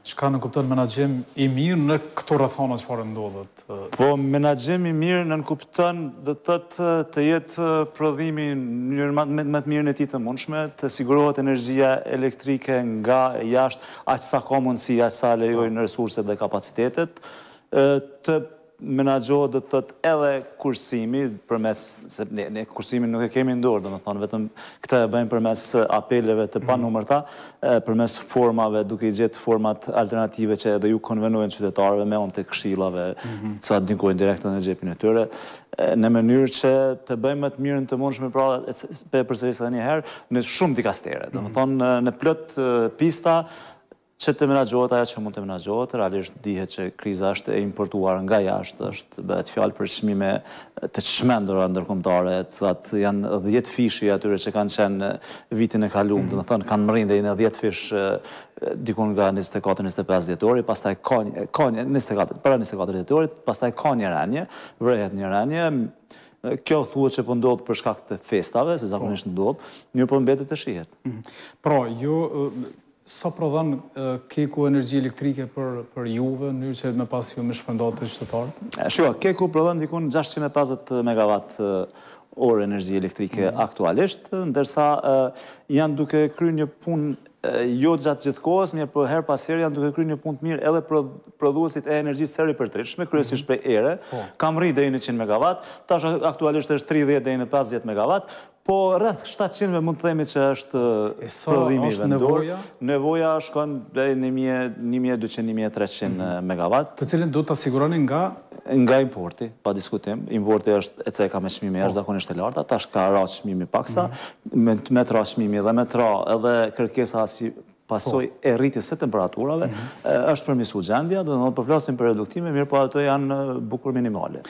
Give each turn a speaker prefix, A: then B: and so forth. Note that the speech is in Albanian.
A: Qka në kuptën menagjim i mirë në këto rëthona që farë ndodhët? Po, menagjim i mirë në në kuptën dhe të të të jetë prodhimi njërë më të mirë në ti të mundshme, të sigurohet energjia elektrike nga jashtë, aqësa ka mundësi, aqësa lejoj në resurset dhe kapacitetet, të menagjohet dhe të të edhe kursimi, përmes, se ne, ne kursimi nuk e kemi ndorë, dhe më thonë, vetëm këta e bëjmë përmes apeleve të mhm. pa përmes formave, duke i gjithë format alternative që edhe ju konvenuen qytetarëve me onë të kshilave, që -hmm. të sa direkte në gjepin e tyre, në mënyrë që të bëjmë më të mirën të mundshme pra për sërisë edhe një herë në shumë dikastere. Mm Do thonë në plot pista që të menagjohet aja që mund të menagjohet, realisht dihe që kriza është e importuar nga jashtë, është bëhet fjallë për shmime të shmendur e ndërkomtare, që atë janë dhjetë fishi atyre që kanë qenë vitin e kalumë, të më mhm. thënë, kanë mërin dhe i dhjetë fish dikun nga 24-25 djetori, pas taj ka një, 24, para 24 djetori, pas taj ka një renje, një renje, Kjo thua që po për shkak të festave, se zakonisht po. ndodh një po në të shihet.
B: Mhm. Pra, ju Sa prodhën keku energi elektrike për juve, në njërë që me pas ju me shpëndatë të qëtëtarë?
A: Shua, keku prodhën dikun 650 MW orë energi elektrike mhm. aktualisht, ndërsa janë duke kry një pun jo gjatë gjithkohës, mirë për her pas herë janë duke kry një punë të mirë edhe produsit e energjisë seri për tritëshme, kryesisht për ere, po. kam rri dhe i 100 MW, tash aktualisht është 30 dhe i 50 MW, po rrëth 700 me mund të themi që është prodhimi vendur. Nevoja shkon dhe 1200-1300 MW. Të cilin du të asiguroni nga nga importi, pa diskutim, importi është e ceka ka me shmimi e po. zakonisht e larta, ta ka ra shmimi paksa, mhm. me tra shmimi dhe me tra edhe kërkesa si pasoj po. e rritis se temperaturave, mhm. është përmisu gjendja, do të në përflasin po për reduktime, mirë po ato janë bukur minimale.